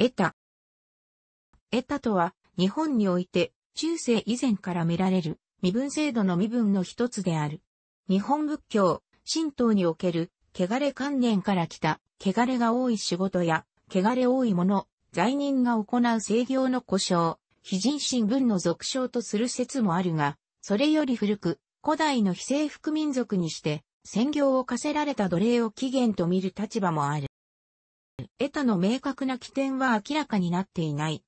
得た。得たとは、日本において、中世以前から見られる、身分制度の身分の一つである。日本仏教、神道における、汚れ観念から来た、汚れが多い仕事や、汚れ多いもの、罪人が行う制業の故障、非人身分の俗称とする説もあるが、それより古く、古代の非征服民族にして、専業を課せられた奴隷を起源と見る立場もある。得たの明確な起点は明らかになっていない。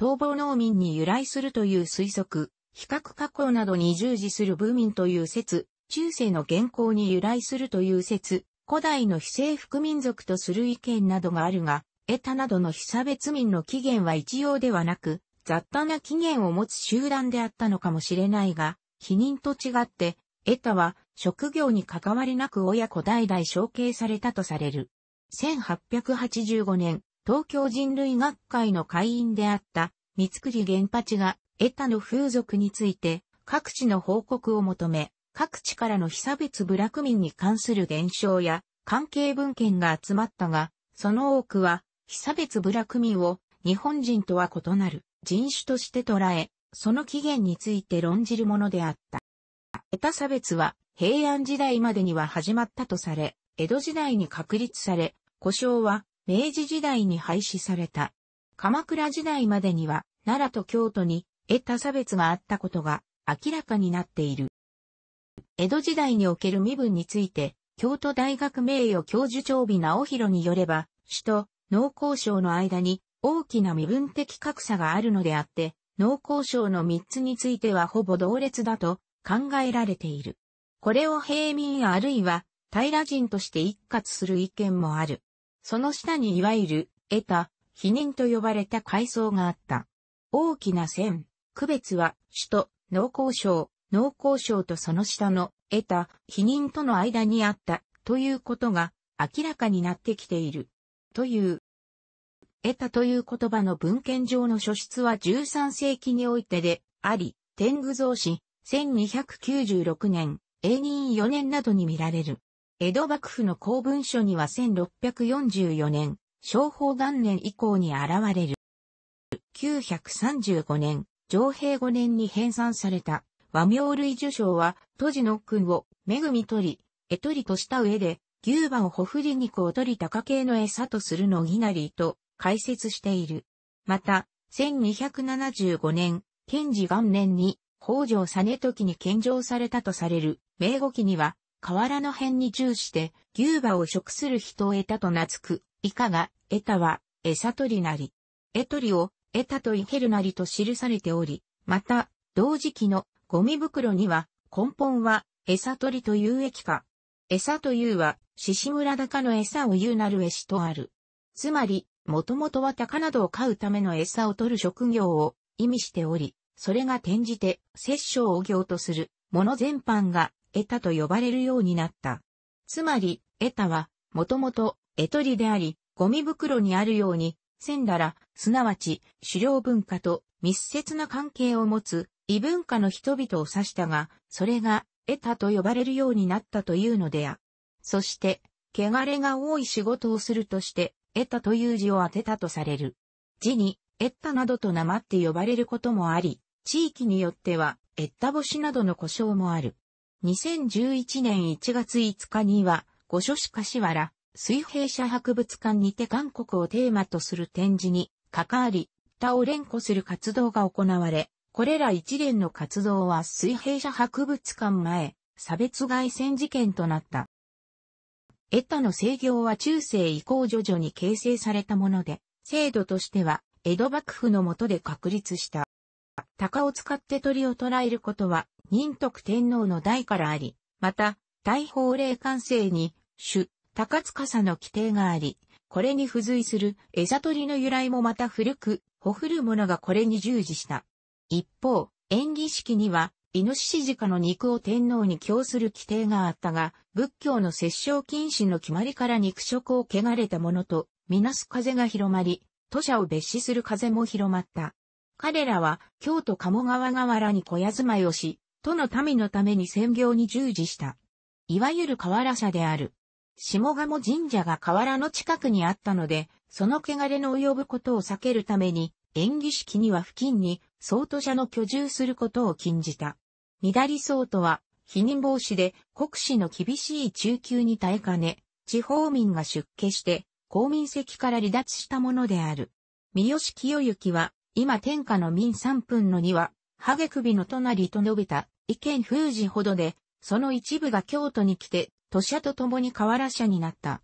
逃亡農民に由来するという推測、比較加工などに従事する部民という説、中世の原稿に由来するという説、古代の非征服民族とする意見などがあるが、得たなどの被差別民の起源は一様ではなく、雑多な起源を持つ集団であったのかもしれないが、否認と違って、得たは職業に関わりなく親子代々承継されたとされる。1885年、東京人類学会の会員であった三栗原八が、エタの風俗について、各地の報告を求め、各地からの被差別部落民に関する現象や関係文献が集まったが、その多くは、被差別部落民を日本人とは異なる人種として捉え、その起源について論じるものであった。エタ差別は平安時代までには始まったとされ、江戸時代に確立され、故障は明治時代に廃止された。鎌倉時代までには奈良と京都に得た差別があったことが明らかになっている。江戸時代における身分について、京都大学名誉教授長尾直弘によれば、首都、農工省の間に大きな身分的格差があるのであって、農工省の3つについてはほぼ同列だと考えられている。これを平民あるいは平人として一括する意見もある。その下にいわゆる、得た、否認と呼ばれた階層があった。大きな線、区別は、首都、農交省、農交省とその下の、得た、否認との間にあった、ということが、明らかになってきている。という。得たという言葉の文献上の書出は13世紀においてで、あり、天狗造氏、1296年、永仁4年などに見られる。江戸幕府の公文書には1644年、昭法元年以降に現れる。935年、上平5年に編纂された和名類受賞は、都時の君を、恵み取り、絵取りとした上で、牛馬をほふり肉を取り高系の餌とするのぎなりと解説している。また、1275年、賢治元年に、北条実時に献上されたとされる、名護記には、河原の辺に重視で、牛馬を食する人を得たと名付く、以下が、得たは、餌取りなり。得取りを、得たといけるなりと記されており、また、同時期のゴミ袋には、根本は、餌取りという駅か。餌というは、獅子村高の餌を言うなる餌とある。つまり、もともとは鷹などを飼うための餌を取る職業を意味しており、それが転じて殺生を行とするもの全般がエタと呼ばれるようになった。つまり、エタは、もともと、エトリであり、ゴミ袋にあるように、センダラ、すなわち、狩猟文化と密接な関係を持つ、異文化の人々を指したが、それが、エタと呼ばれるようになったというのであ。そして、汚れが多い仕事をするとして、エタという字を当てたとされる。字に、エッタなどと名まって呼ばれることもあり、地域によっては、エッタ星などの故障もある。2011年1月5日には、御所市柏原、水平社博物館にて韓国をテーマとする展示に関わり、他を連呼する活動が行われ、これら一連の活動は水平社博物館前、差別外線事件となった。エタの制御は中世以降徐々に形成されたもので、制度としては江戸幕府の下で確立した。鷹を使って鳥を捕らえることは仁徳天皇の代からあり、また、大法令官制に、主、高司の規定があり、これに付随する餌取りの由来もまた古く、ほふる者がこれに従事した。一方、演技式には、イノシシ鹿の肉を天皇に供する規定があったが、仏教の殺生禁止の決まりから肉食を汚れたものと、みなす風が広まり、土砂を蔑視する風も広まった。彼らは、京都鴨川河原に小屋住まいをし、都の民のために専業に従事した。いわゆる河原社である。下鴨神社が河原の近くにあったので、その汚れの及ぶことを避けるために、縁起式には付近に、相当者の居住することを禁じた。乱り相当は、否認防止で国士の厳しい中級に耐えかね、地方民が出家して、公民席から離脱したものである。三好清行は、今天下の民三分の二は、ハゲ首の隣と述べた、意見封じほどで、その一部が京都に来て、都社と共に河原社になった。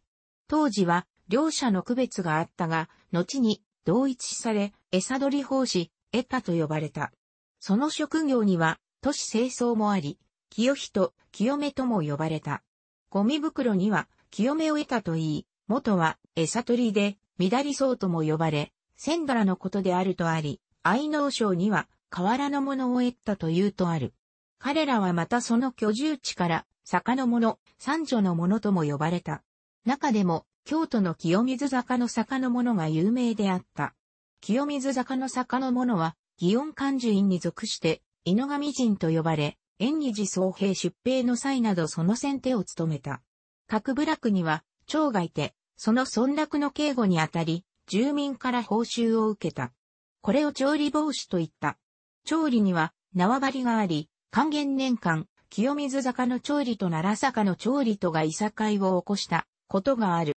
当時は、両者の区別があったが、後に、同一され、餌取り奉仕、エタと呼ばれた。その職業には、都市清掃もあり、清人、清めとも呼ばれた。ゴミ袋には、清めを得たといい、元は、餌取りで、乱りそうとも呼ばれ、千柄のことであるとあり、愛農省には、河原のものを得たというとある。彼らはまたその居住地から、坂のもの、三女のものとも呼ばれた。中でも、京都の清水坂の坂のものが有名であった。清水坂の坂のものは、祇園漢寿院に属して、井上人と呼ばれ、縁二次総兵出兵の際などその先手を務めた。各部落には、町がいて、その村落の警護にあたり、住民から報酬を受けた。これを調理防止といった。調理には縄張りがあり、還元年間、清水坂の調理と奈良坂の調理とがいさかいを起こしたことがある。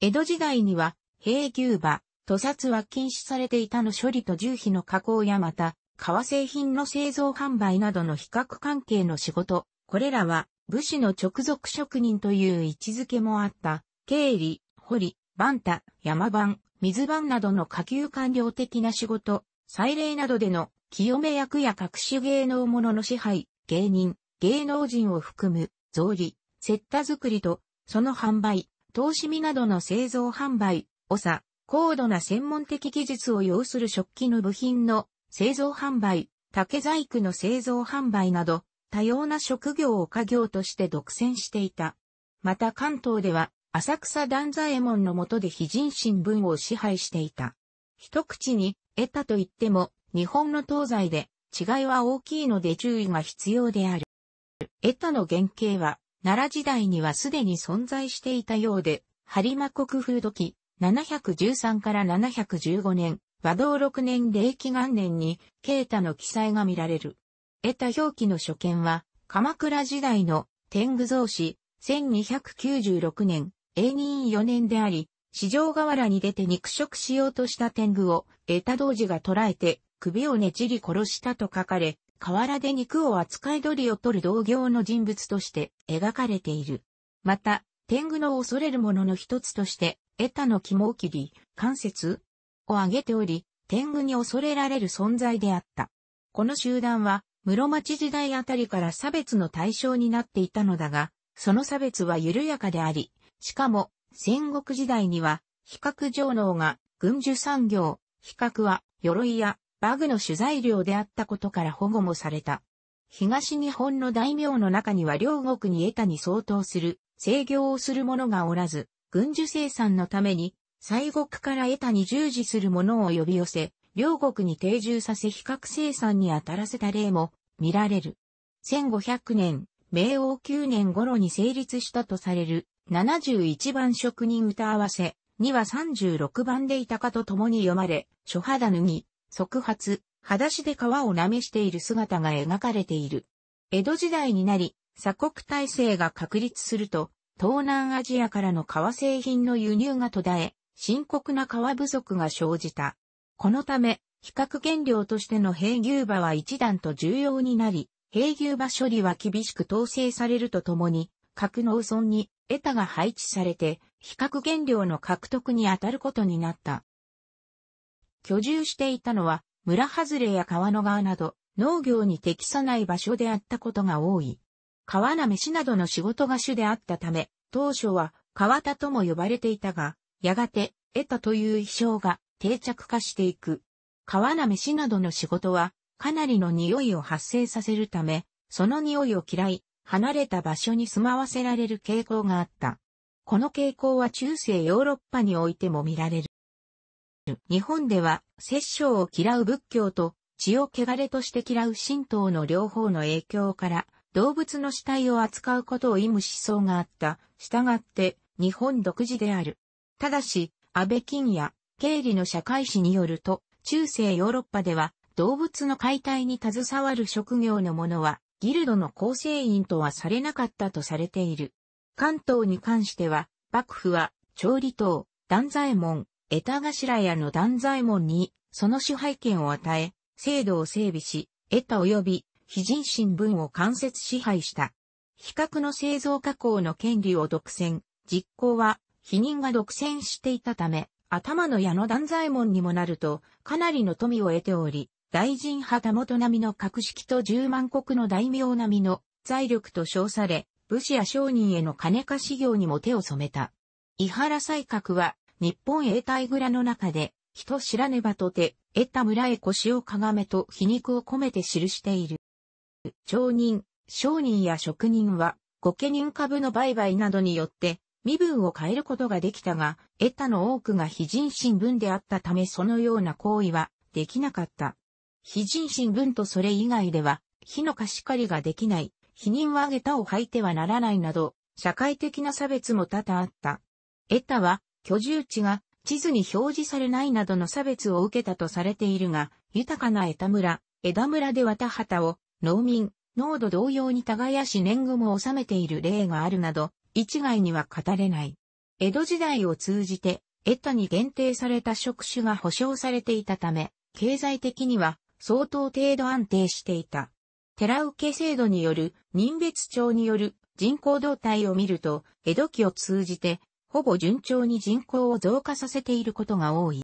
江戸時代には、平牛馬、屠殺は禁止されていたの処理と重皮の加工やまた、革製品の製造販売などの比較関係の仕事、これらは武士の直属職人という位置づけもあった、経理、掘り、バンタ、山番、水番などの下級官僚的な仕事、祭礼などでの清め役や各種芸能者の支配、芸人、芸能人を含む、造履、セッタ作りと、その販売、投資身などの製造販売、おさ、高度な専門的技術を要する食器の部品の製造販売、竹細工の製造販売など、多様な職業を家業として独占していた。また関東では、浅草段左衛門の下で非人新聞を支配していた。一口に得たと言っても、日本の東西で違いは大きいので注意が必要である。得たの原型は、奈良時代にはすでに存在していたようで、播磨国風土器、713から715年、和道6年礼気元年に、慶太の記載が見られる。得た表記の所見は、鎌倉時代の天狗造史、1296年、永仁4年であり、市場河原に出て肉食しようとした天狗を、エタ童子が捕らえて、首をねじり殺したと書かれ、河原で肉を扱い鳥を取る同業の人物として描かれている。また、天狗の恐れるものの一つとして、エタの肝を切り、関節を上げており、天狗に恐れられる存在であった。この集団は、室町時代あたりから差別の対象になっていたのだが、その差別は緩やかであり、しかも、戦国時代には、比較上能が軍需産業、比較は鎧やバグの取材料であったことから保護もされた。東日本の大名の中には両国に得たに相当する制御をする者がおらず、軍需生産のために、西国から得たに従事する者を呼び寄せ、両国に定住させ比較生産に当たらせた例も見られる。1500年、明王9年頃に成立したとされる71番職人歌合わせ、には36番でいたかと共に読まれ、諸肌脱ぎ、即発、裸足で皮を舐めしている姿が描かれている。江戸時代になり、鎖国体制が確立すると、東南アジアからの革製品の輸入が途絶え、深刻な革不足が生じた。このため、比較原料としての平牛馬は一段と重要になり、平牛馬処理は厳しく統制されるとともに、格納村にエタが配置されて、比較原料の獲得に当たることになった。居住していたのは、村外れや川の川など、農業に適さない場所であったことが多い。川なめしなどの仕事が主であったため、当初は川田とも呼ばれていたが、やがて、得たという意匠が定着化していく。川なめしなどの仕事は、かなりの匂いを発生させるため、その匂いを嫌い、離れた場所に住まわせられる傾向があった。この傾向は中世ヨーロッパにおいても見られる。日本では、殺生を嫌う仏教と、血を汚れとして嫌う神道の両方の影響から、動物の死体を扱うことを意味思想があった。従って、日本独自である。ただし、安倍金や、経理の社会史によると、中世ヨーロッパでは、動物の解体に携わる職業の者は、ギルドの構成員とはされなかったとされている。関東に関しては、幕府は、調理党、断罪門、江田頭屋の断罪門に、その支配権を与え、制度を整備し、江田及び、非人新聞を間接支配した。比較の製造加工の権利を独占、実行は、否認が独占していたため、頭の矢の断罪門にもなると、かなりの富を得ており、大臣派田元並の格式と十万国の大名並みの財力と称され、武士や商人への金貸し業にも手を染めた。伊原西閣は、日本永代蔵の中で、人知らねばとて、得た村へ腰をかがめと皮肉を込めて記している。町人、商人や職人は、御家人株の売買などによって、身分を変えることができたが、得たの多くが非人身分であったためそのような行為はできなかった。非人身分とそれ以外では、火の貸し借りができない、否認は下駄を履いてはならないなど、社会的な差別も多々あった。エタは、居住地が地図に表示されないなどの差別を受けたとされているが、豊かなエタ村、エダ村で綿畑を農民、農土同様に耕し年貢も収めている例があるなど、一概には語れない。江戸時代を通じて、エタに限定された職種が保障されていたため、経済的には相当程度安定していた。寺受け制度による人別帳による人口動態を見ると、江戸期を通じて、ほぼ順調に人口を増加させていることが多い。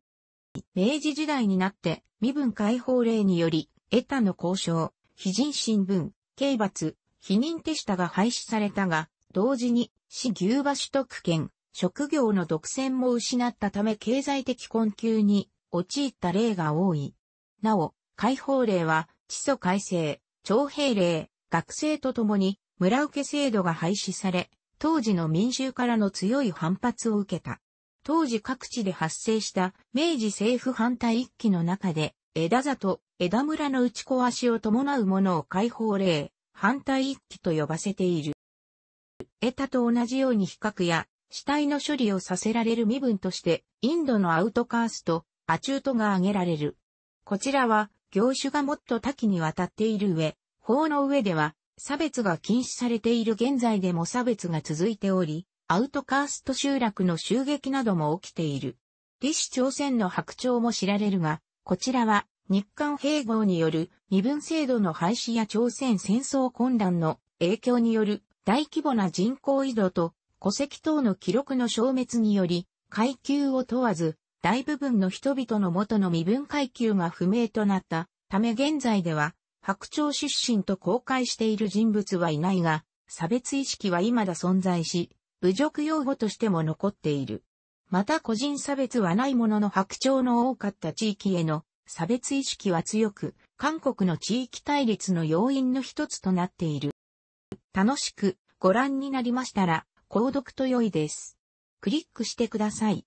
明治時代になって、身分解放令により、得たの交渉、非人新聞、刑罰、否認手下が廃止されたが、同時に、市牛馬取得権、職業の独占も失ったため経済的困窮に陥った例が多い。なお、解放令は、地租改正、徴兵令、学生とともに、村受け制度が廃止され、当時の民衆からの強い反発を受けた。当時各地で発生した明治政府反対一揆の中で、枝里、枝村の打ち壊しを伴うものを解放令、反対一揆と呼ばせている。枝と同じように比較や死体の処理をさせられる身分として、インドのアウトカースト、アチュートが挙げられる。こちらは業種がもっと多岐にわたっている上、法の上では、差別が禁止されている現在でも差別が続いており、アウトカースト集落の襲撃なども起きている。李氏朝鮮の白鳥も知られるが、こちらは日韓併合による身分制度の廃止や朝鮮戦争混乱の影響による大規模な人口移動と戸籍等の記録の消滅により、階級を問わず大部分の人々の元の身分階級が不明となったため現在では白鳥出身と公開している人物はいないが、差別意識は未だ存在し、侮辱用語としても残っている。また個人差別はないものの白鳥の多かった地域への差別意識は強く、韓国の地域対立の要因の一つとなっている。楽しくご覧になりましたら、購読と良いです。クリックしてください。